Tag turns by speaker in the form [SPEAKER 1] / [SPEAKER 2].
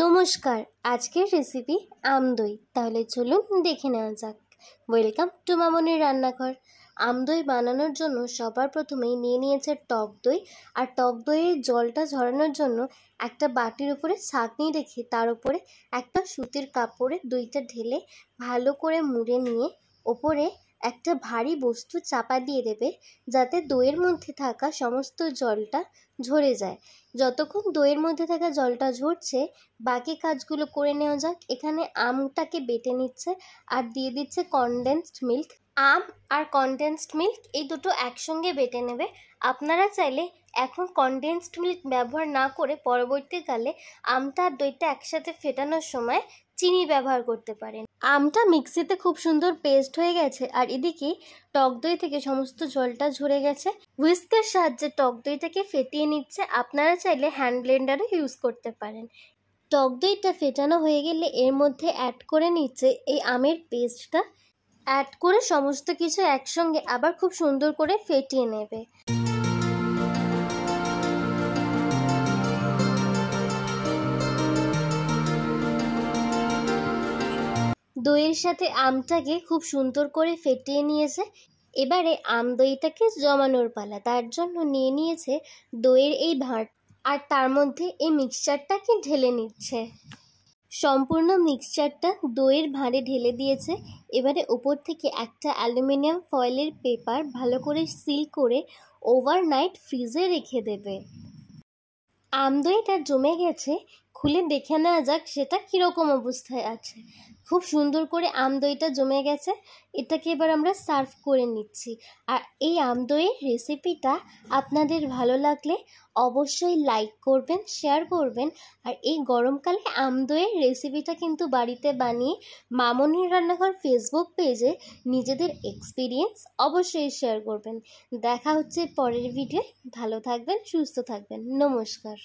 [SPEAKER 1] নমস্কার আজকের রেসিপি আমদই তাহলে চলুন দেখে নেওয়া যাক ওয়েলকাম টু মামনির রান্নাঘর আমদই বানানোর জন্য সবার প্রথমেই নিয়ে নিয়েছে টক দই আর টক দইয়ের জলটা ঝরানোর জন্য একটা বাটির উপরে ছাঁকনি রেখে তার উপরে একটা সুতির কাপড়ে দইটা ঢেলে ভালো করে মুড়ে নিয়ে ওপরে একটা ভারী বস্তু চাপা দিয়ে দেবে যাতে দইয়ের মধ্যে থাকা সমস্ত জলটা ঝরে যায় যতক্ষণ দইয়ের মধ্যে থাকা জলটা ঝরছে বাকি কাজগুলো করে নেওয়া যাক এখানে আমটাকে বেটে নিচ্ছে আর দিয়ে দিচ্ছে কনডেন্সড মিল্ক আম আর কনডেন্সড মিল্ক এই দুটো একসঙ্গে বেটে নেবে আপনারা চাইলে এখন কনডেন্সড মিল্ক ব্যবহার না করে পরবর্তীকালে আমটা আর দইটা একসাথে ফেটানোর সময় চিনি ব্যবহার করতে পারেন আমটা মিক্সিতে খুব সুন্দর পেস্ট হয়ে গেছে আর এদিকে টক দই থেকে সমস্ত জলটা ঝরে গেছে হুইস্কের সাহায্যে টক দইটাকে ফেটিয়ে নিচ্ছে আপনারা চাইলে হ্যান্ড ব্লেন্ডারও ইউজ করতে পারেন টক দইটা ফেটানো হয়ে গেলে এর মধ্যে অ্যাড করে নিচ্ছে এই আমের পেস্টটা অ্যাড করে সমস্ত কিছু একসঙ্গে আবার খুব সুন্দর করে ফেটিয়ে নেবে দইয়ের সাথে আমটাকে খুব সুন্দর করে ফেটিয়ে নিয়েছে এবারে আম দইটাকে জমানোর পালা তার জন্য নিয়ে নিয়েছে দইয়ের এই ভাঁড় আর তার মধ্যে এই মিক্সচারটাকে ঢেলে নিচ্ছে সম্পূর্ণ মিক্সচারটা দইয়ের ভাঁড়ে ঢেলে দিয়েছে এবারে ওপর থেকে একটা অ্যালুমিনিয়াম ফয়েলের পেপার ভালো করে সিল করে ওভারনাইট ফ্রিজে রেখে দেবে আমদইটা জমে গেছে খুলে দেখে নেওয়া যাক সেটা কীরকম অবস্থায় আছে খুব সুন্দর করে আমদইটা জমে গেছে এটাকে এবার আমরা সার্ভ করে নিচ্ছি আর এই আমদইয়ের রেসিপিটা আপনাদের ভালো লাগলে অবশ্যই লাইক করবেন শেয়ার করবেন আর এই গরমকালে আমদইয়ের রেসিপিটা কিন্তু বাড়িতে বানিয়ে মামনির রান্নাঘর ফেসবুক পেজে নিজেদের এক্সপিরিয়েন্স অবশ্যই শেয়ার করবেন দেখা হচ্ছে পরের ভিডিও ভালো থাকবেন সুস্থ থাকবেন নমস্কার